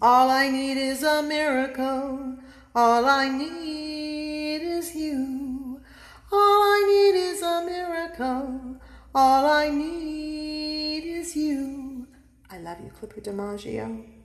All I need is a miracle. All I need is you. All I need is a miracle. All I need is you. I love you, Clipper DiMaggio.